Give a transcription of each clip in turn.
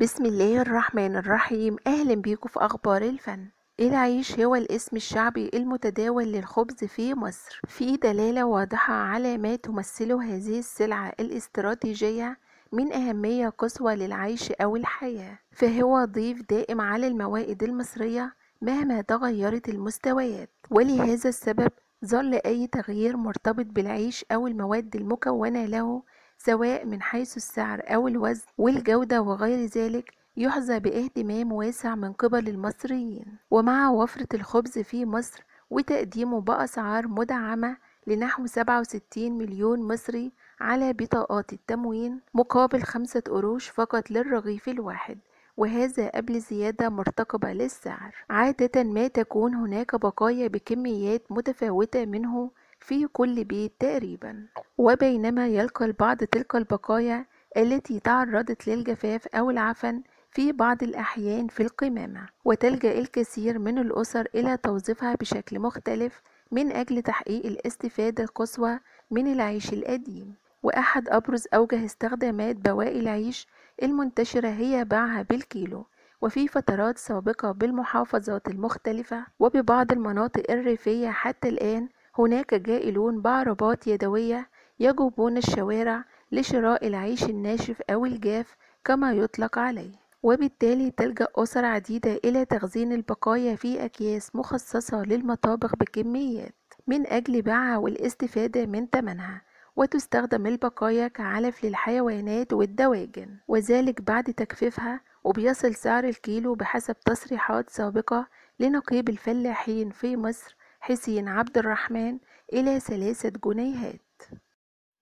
بسم الله الرحمن الرحيم أهلا بيكم في أخبار الفن العيش هو الاسم الشعبي المتداول للخبز في مصر في دلالة واضحة على ما تمثله هذه السلعة الاستراتيجية من أهمية قصوى للعيش أو الحياة فهو ضيف دائم على الموائد المصرية مهما تغيرت المستويات ولهذا السبب ظل أي تغيير مرتبط بالعيش أو المواد المكونة له سواء من حيث السعر أو الوزن والجودة وغير ذلك يحظى باهتمام واسع من قبل المصريين ومع وفرة الخبز في مصر وتقديمه بأسعار مدعمة لنحو 67 مليون مصري على بطاقات التموين مقابل خمسة قروش فقط للرغيف الواحد وهذا قبل زيادة مرتقبة للسعر عادة ما تكون هناك بقايا بكميات متفاوتة منه في كل بيت تقريبا وبينما يلقى البعض تلك البقايا التي تعرضت للجفاف أو العفن في بعض الأحيان في القمامة وتلجأ الكثير من الأسر إلى توظيفها بشكل مختلف من أجل تحقيق الاستفادة القصوى من العيش القديم وأحد أبرز أوجه استخدامات بواقي العيش المنتشرة هي باعها بالكيلو وفي فترات سابقة بالمحافظات المختلفة وببعض المناطق الريفية حتى الآن هناك جائلون بعربات يدوية يجوبون الشوارع لشراء العيش الناشف أو الجاف كما يطلق عليه وبالتالي تلجأ أسر عديدة إلى تخزين البقايا في أكياس مخصصة للمطابخ بكميات من أجل بيعها والاستفادة من ثمنها وتستخدم البقايا كعلف للحيوانات والدواجن وذلك بعد تجفيفها وبيصل سعر الكيلو بحسب تصريحات سابقة لنقيب الفلاحين في مصر حسين عبد الرحمن إلى ثلاثة جنيهات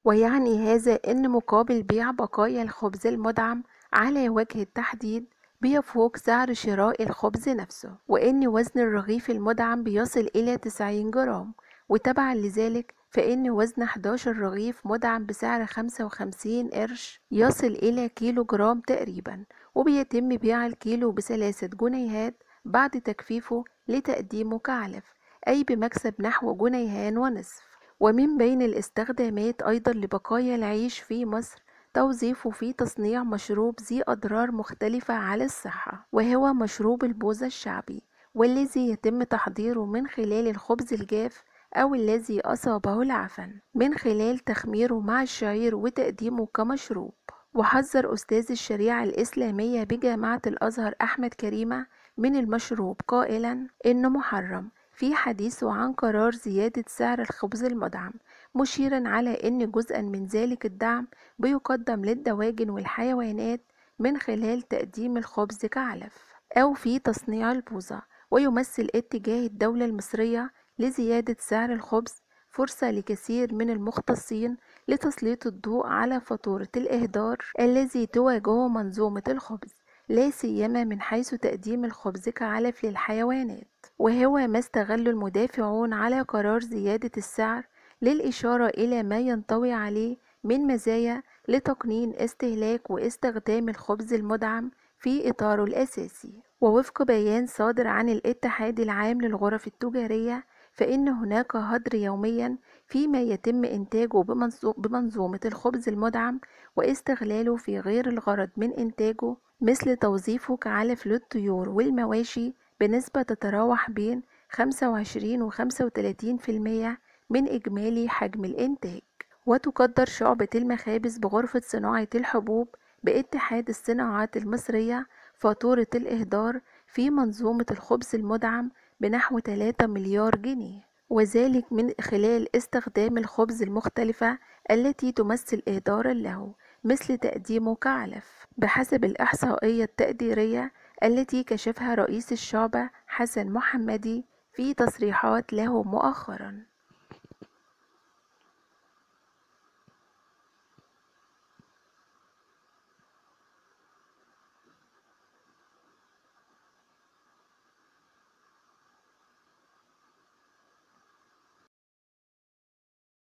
ويعني هذا أن مقابل بيع بقايا الخبز المدعم على وجه التحديد بيفوق سعر شراء الخبز نفسه وأن وزن الرغيف المدعم بيصل إلى 90 جرام وتبعا لذلك فإن وزن 11 رغيف مدعم بسعر 55 قرش يصل إلى كيلو جرام تقريبا وبيتم بيع الكيلو بثلاثة جنيهات بعد تجفيفه لتقديمه كعلف أي بمكسب نحو جنيهان ونصف ومن بين الاستخدامات أيضا لبقايا العيش في مصر توظيفه في تصنيع مشروب ذي أضرار مختلفة على الصحة وهو مشروب البوزة الشعبي والذي يتم تحضيره من خلال الخبز الجاف أو الذي أصابه العفن من خلال تخميره مع الشعير وتقديمه كمشروب وحذر أستاذ الشريعة الإسلامية بجامعة الأزهر أحمد كريمة من المشروب قائلا إنه محرم في حديث عن قرار زيادة سعر الخبز المدعم مشيرا على أن جزءا من ذلك الدعم بيقدم للدواجن والحيوانات من خلال تقديم الخبز كعلف أو في تصنيع البوظة ويمثل اتجاه الدولة المصرية لزيادة سعر الخبز فرصة لكثير من المختصين لتسليط الضوء على فاتورة الإهدار الذي تواجهه منظومة الخبز لا سيما من حيث تقديم الخبز كعلف للحيوانات وهو ما استغله المدافعون على قرار زيادة السعر للإشارة إلى ما ينطوي عليه من مزايا لتقنين استهلاك واستخدام الخبز المدعم في إطاره الأساسي ووفق بيان صادر عن الاتحاد العام للغرف التجارية فإن هناك هدر يوميا فيما يتم إنتاجه بمنظومة الخبز المدعم واستغلاله في غير الغرض من إنتاجه مثل توظيفك على فلوت طيور والمواشي بنسبة تتراوح بين 25 و 35% من إجمالي حجم الإنتاج وتقدر شعبة المخابز بغرفة صناعة الحبوب باتحاد الصناعات المصرية فاتورة الإهدار في منظومة الخبز المدعم بنحو 3 مليار جنيه وذلك من خلال استخدام الخبز المختلفة التي تمثل إهدارا له مثل تقديمه كعلف بحسب الإحصائية التقديرية التي كشفها رئيس الشعبة حسن محمدي في تصريحات له مؤخرا